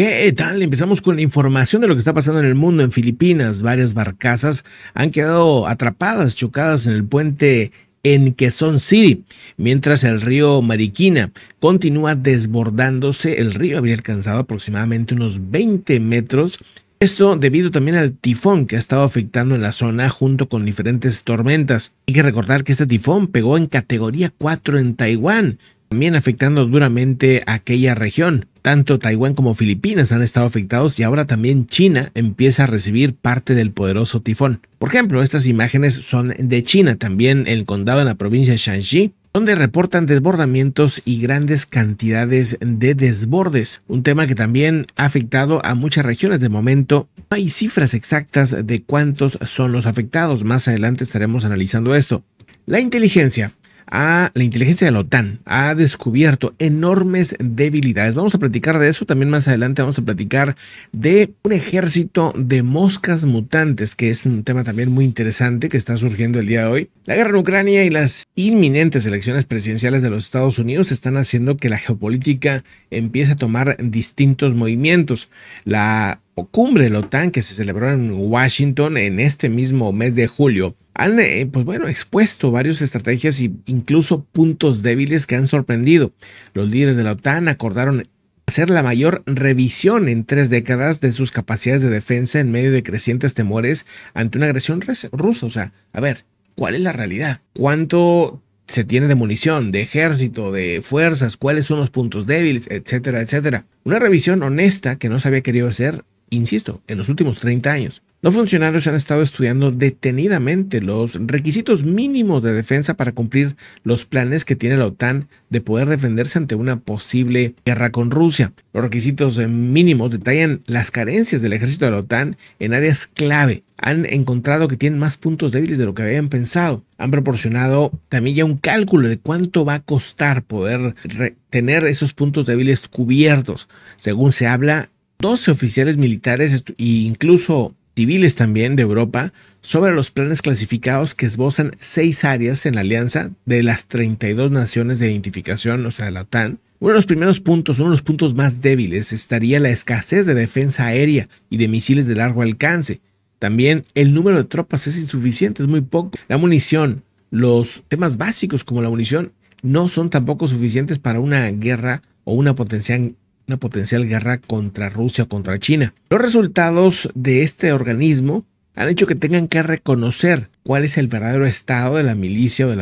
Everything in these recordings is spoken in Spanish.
¿Qué tal? Empezamos con la información de lo que está pasando en el mundo. En Filipinas, varias barcazas han quedado atrapadas, chocadas en el puente en Quezon City, mientras el río Mariquina continúa desbordándose. El río habría alcanzado aproximadamente unos 20 metros. Esto debido también al tifón que ha estado afectando en la zona junto con diferentes tormentas. Hay que recordar que este tifón pegó en categoría 4 en Taiwán, también afectando duramente a aquella región. Tanto Taiwán como Filipinas han estado afectados y ahora también China empieza a recibir parte del poderoso tifón. Por ejemplo, estas imágenes son de China, también el condado en la provincia de Shanxi, donde reportan desbordamientos y grandes cantidades de desbordes, un tema que también ha afectado a muchas regiones de momento. No hay cifras exactas de cuántos son los afectados, más adelante estaremos analizando esto. La inteligencia la inteligencia de la OTAN ha descubierto enormes debilidades. Vamos a platicar de eso. También más adelante vamos a platicar de un ejército de moscas mutantes, que es un tema también muy interesante que está surgiendo el día de hoy. La guerra en Ucrania y las inminentes elecciones presidenciales de los Estados Unidos están haciendo que la geopolítica empiece a tomar distintos movimientos. La cumbre de la OTAN que se celebró en Washington en este mismo mes de julio han, eh, pues bueno, expuesto varias estrategias e incluso puntos débiles que han sorprendido. Los líderes de la OTAN acordaron hacer la mayor revisión en tres décadas de sus capacidades de defensa en medio de crecientes temores ante una agresión rusa. O sea, a ver, ¿cuál es la realidad? ¿Cuánto se tiene de munición, de ejército, de fuerzas? ¿Cuáles son los puntos débiles? Etcétera, etcétera. Una revisión honesta que no se había querido hacer Insisto, en los últimos 30 años. Los funcionarios han estado estudiando detenidamente los requisitos mínimos de defensa para cumplir los planes que tiene la OTAN de poder defenderse ante una posible guerra con Rusia. Los requisitos eh, mínimos detallan las carencias del ejército de la OTAN en áreas clave. Han encontrado que tienen más puntos débiles de lo que habían pensado. Han proporcionado también ya un cálculo de cuánto va a costar poder tener esos puntos débiles cubiertos. Según se habla, 12 oficiales militares e incluso civiles también de Europa sobre los planes clasificados que esbozan seis áreas en la alianza de las 32 naciones de identificación, o sea, la OTAN. Uno de los primeros puntos, uno de los puntos más débiles, estaría la escasez de defensa aérea y de misiles de largo alcance. También el número de tropas es insuficiente, es muy poco. La munición, los temas básicos como la munición, no son tampoco suficientes para una guerra o una potencial una potencial guerra contra Rusia o contra China. Los resultados de este organismo han hecho que tengan que reconocer cuál es el verdadero estado de la milicia o de,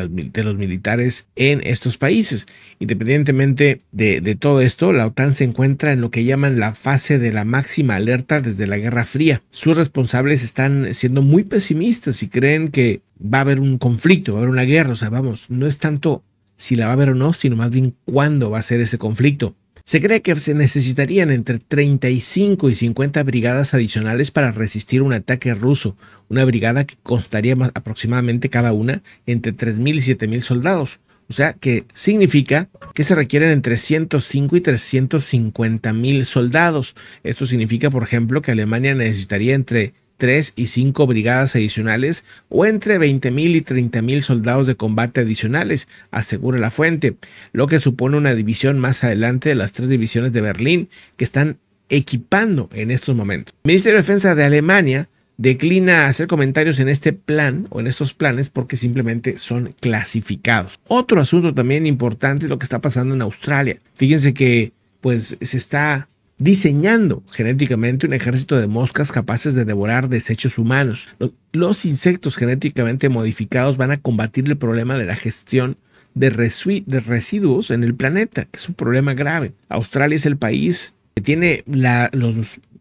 los militares en estos países. Independientemente de, de, todo esto, la OTAN se encuentra en lo que llaman la fase de la máxima alerta desde la Guerra Fría. Sus responsables están siendo muy pesimistas y creen que va a haber un conflicto, va a haber una guerra. O sea, vamos, no es tanto si la va a haber o no, sino más bien cuándo va a ser ese conflicto. Se cree que se necesitarían entre 35 y 50 brigadas adicionales para resistir un ataque ruso, una brigada que costaría aproximadamente cada una entre 3.000 y 7.000 soldados. O sea que significa que se requieren entre 105 y 350.000 soldados. Esto significa, por ejemplo, que Alemania necesitaría entre 3 y 5 brigadas adicionales o entre 20.000 y 30.000 soldados de combate adicionales, asegura la fuente, lo que supone una división más adelante de las tres divisiones de Berlín que están equipando en estos momentos. El Ministerio de Defensa de Alemania declina hacer comentarios en este plan o en estos planes porque simplemente son clasificados. Otro asunto también importante es lo que está pasando en Australia. Fíjense que pues se está diseñando genéticamente un ejército de moscas capaces de devorar desechos humanos. Los insectos genéticamente modificados van a combatir el problema de la gestión de, residuos en el planeta, que es un problema grave. Australia es el país que tiene los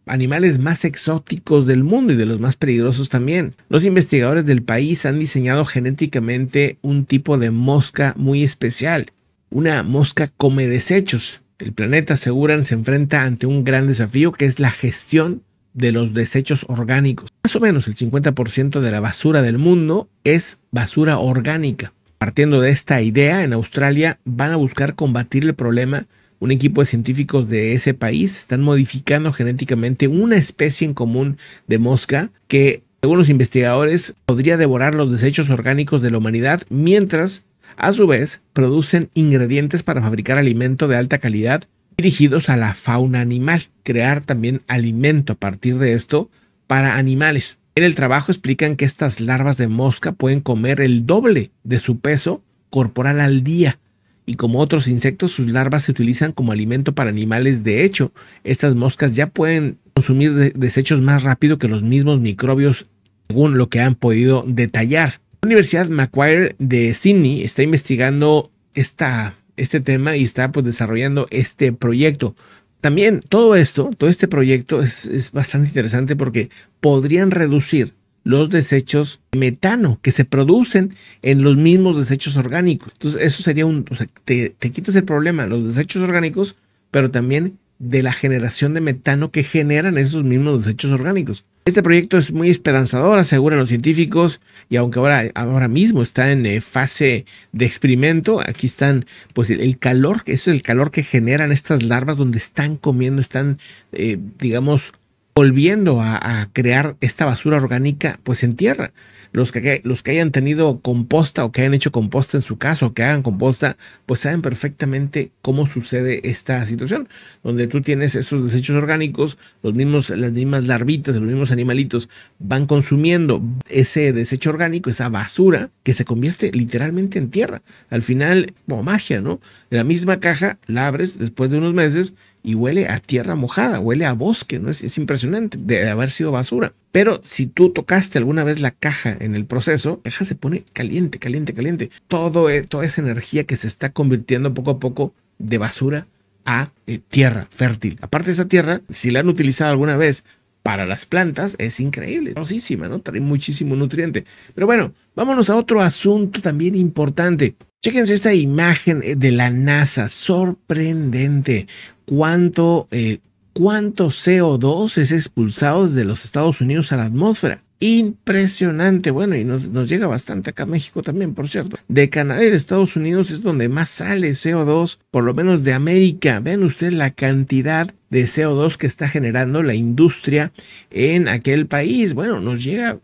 animales más exóticos del mundo y de los más peligrosos también. Los investigadores del país han diseñado genéticamente un tipo de mosca muy especial, una mosca come desechos. El planeta, aseguran, se enfrenta ante un gran desafío que es la gestión de los desechos orgánicos. Más o menos el 50% de la basura del mundo es basura orgánica. Partiendo de esta idea, en Australia van a buscar combatir el problema. Un equipo de científicos de ese país están modificando genéticamente una especie en común de mosca que, según los investigadores, podría devorar los desechos orgánicos de la humanidad mientras a su vez, producen ingredientes para fabricar alimento de alta calidad dirigidos a la fauna animal, crear también alimento a partir de esto para animales. En el trabajo explican que estas larvas de mosca pueden comer el doble de su peso corporal al día, y como otros insectos, sus larvas se utilizan como alimento para animales. De hecho, estas moscas ya pueden consumir desechos más rápido que los mismos microbios, según lo que han podido detallar. La Universidad Macquarie de Sydney está investigando este tema y está pues, desarrollando este proyecto. También todo esto, todo este proyecto es, bastante interesante porque podrían reducir los desechos de metano que se producen en los mismos desechos orgánicos. Entonces, eso sería un, o sea, te, te, quitas el problema, los desechos orgánicos, pero también de la generación de metano que generan esos mismos desechos orgánicos. Este proyecto es muy esperanzador, aseguran los científicos, y aunque ahora, ahora mismo está en eh, fase de experimento, aquí están, pues el, calor, calor, es el calor que generan estas larvas donde están comiendo, están, eh, digamos, volviendo a, crear esta basura orgánica pues en tierra. Los que, los que hayan tenido composta o que hayan hecho composta en su caso, o que hagan composta, pues saben perfectamente cómo sucede esta situación, donde tú tienes esos desechos orgánicos, los mismos, las mismas larvitas, los mismos animalitos van consumiendo ese desecho orgánico, esa basura que se convierte literalmente en tierra. Al final, como magia, ¿no? La misma caja la abres después de unos meses y huele a tierra mojada, huele a bosque, ¿no? Es, es impresionante de haber sido basura. Pero si tú tocaste alguna vez la caja en el proceso, la caja se pone caliente, caliente, caliente. Todo, e, toda esa energía que se está convirtiendo poco a poco de basura a eh, tierra fértil. Aparte de esa tierra, si la han utilizado alguna vez para las plantas es increíble, hermosísima, ¿no? Trae muchísimo nutriente. Pero bueno, vámonos a otro asunto también importante. Chéquense esta imagen eh, de la NASA, sorprendente. Cuánto, eh, cuánto CO2 es expulsado desde los Estados Unidos a la atmósfera impresionante. Bueno, y nos, llega bastante acá a México también, por cierto. De Canadá y de Estados Unidos es donde más sale CO2, por lo menos de América. Ven ustedes la cantidad de CO2 que está generando la industria en aquel país. Bueno, nos llega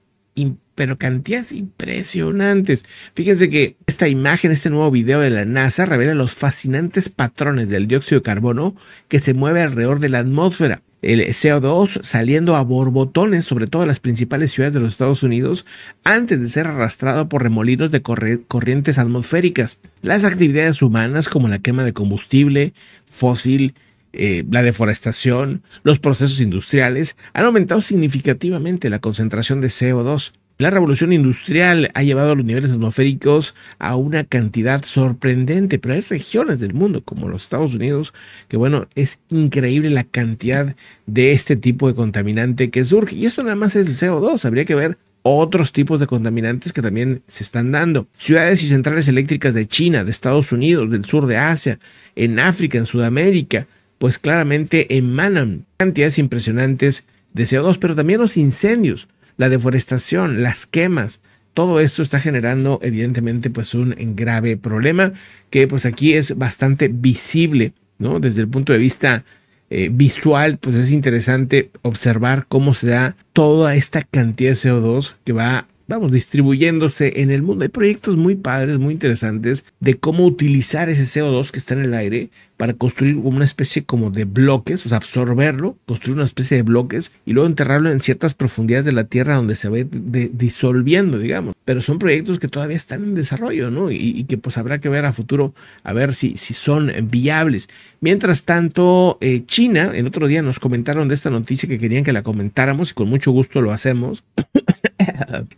pero cantidades impresionantes. Fíjense que esta imagen, este nuevo video de la NASA revela los fascinantes patrones del dióxido de carbono que se mueve alrededor de la atmósfera el CO2 saliendo a borbotones sobre todas las principales ciudades de los Estados Unidos antes de ser arrastrado por remolinos de corrientes atmosféricas. Las actividades humanas como la quema de combustible fósil, eh, la deforestación, los procesos industriales han aumentado significativamente la concentración de CO2. La revolución industrial ha llevado a los niveles atmosféricos a una cantidad sorprendente, pero hay regiones del mundo, como los Estados Unidos, que bueno, es increíble la cantidad de este tipo de contaminante que surge. Y esto nada más es el CO2, habría que ver otros tipos de contaminantes que también se están dando. Ciudades y centrales eléctricas de China, de Estados Unidos, del sur de Asia, en África, en Sudamérica, pues claramente emanan cantidades impresionantes de CO2, pero también los incendios la deforestación, las quemas. Todo esto está generando evidentemente pues un grave problema que pues aquí es bastante visible, ¿no? Desde el punto de vista eh, visual, pues es interesante observar cómo se da toda esta cantidad de CO2 que va vamos, distribuyéndose en el mundo. Hay proyectos muy padres, muy interesantes de cómo utilizar ese CO2 que está en el aire para construir una especie como de bloques, o sea, absorberlo, construir una especie de bloques y luego enterrarlo en ciertas profundidades de la Tierra donde se va disolviendo, digamos. Pero son proyectos que todavía están en desarrollo, ¿no? Y, que pues habrá que ver a futuro, a ver si, si son viables. Mientras tanto, eh, China, el otro día nos comentaron de esta noticia que querían que la comentáramos y con mucho gusto lo hacemos.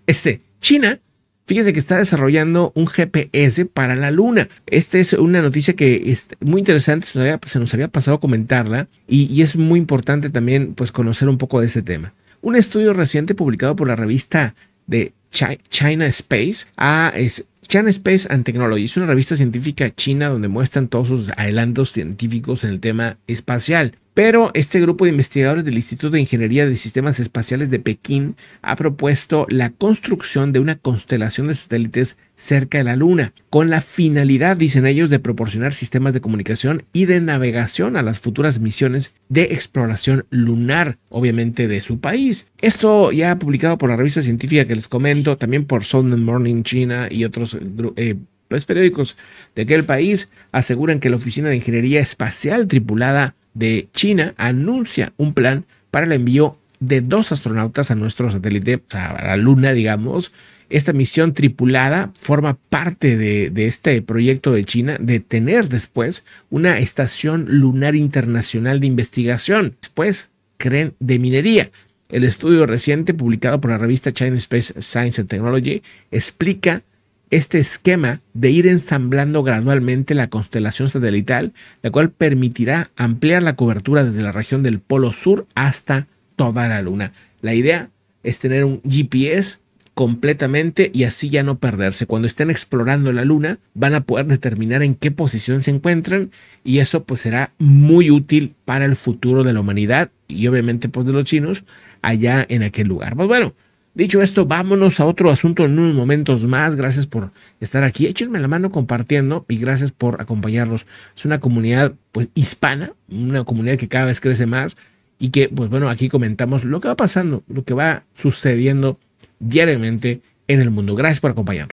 Este, China Fíjense que está desarrollando un GPS para la Luna. Esta es una noticia que es este, muy interesante, se nos había, pasado a comentarla y, es muy importante también pues, conocer un poco de este tema. Un estudio reciente publicado por la revista de China Space ah, China Space and Technology es una revista científica china donde muestran todos sus adelantos científicos en el tema espacial. Pero este grupo de investigadores del Instituto de Ingeniería de Sistemas Espaciales de Pekín ha propuesto la construcción de una constelación de satélites cerca de la Luna, con la finalidad, dicen ellos, de proporcionar sistemas de comunicación y de navegación a las futuras misiones de exploración lunar, obviamente de su país. Esto ya publicado por la revista científica que les comento, también por Southern Morning China y otros eh, pues, periódicos de aquel país, aseguran que la Oficina de Ingeniería Espacial Tripulada de China anuncia un plan para el envío de dos astronautas a nuestro satélite, a la Luna, digamos. Esta misión tripulada forma parte de, de, este proyecto de China de tener después una estación lunar internacional de investigación. Después creen de minería. El estudio reciente publicado por la revista China Space Science and Technology explica este esquema de ir ensamblando gradualmente la constelación satelital, la cual permitirá ampliar la cobertura desde la región del Polo Sur hasta toda la Luna. La idea es tener un GPS completamente y así ya no perderse. Cuando estén explorando la Luna van a poder determinar en qué posición se encuentran y eso pues será muy útil para el futuro de la humanidad y obviamente pues de los chinos allá en aquel lugar. Pues bueno, Dicho esto, vámonos a otro asunto en unos momentos más. Gracias por estar aquí. Échenme la mano compartiendo y gracias por acompañarnos. Es una comunidad pues hispana, una comunidad que cada vez crece más y que pues bueno, aquí comentamos lo que va pasando, lo que va sucediendo diariamente en el mundo. Gracias por acompañarnos.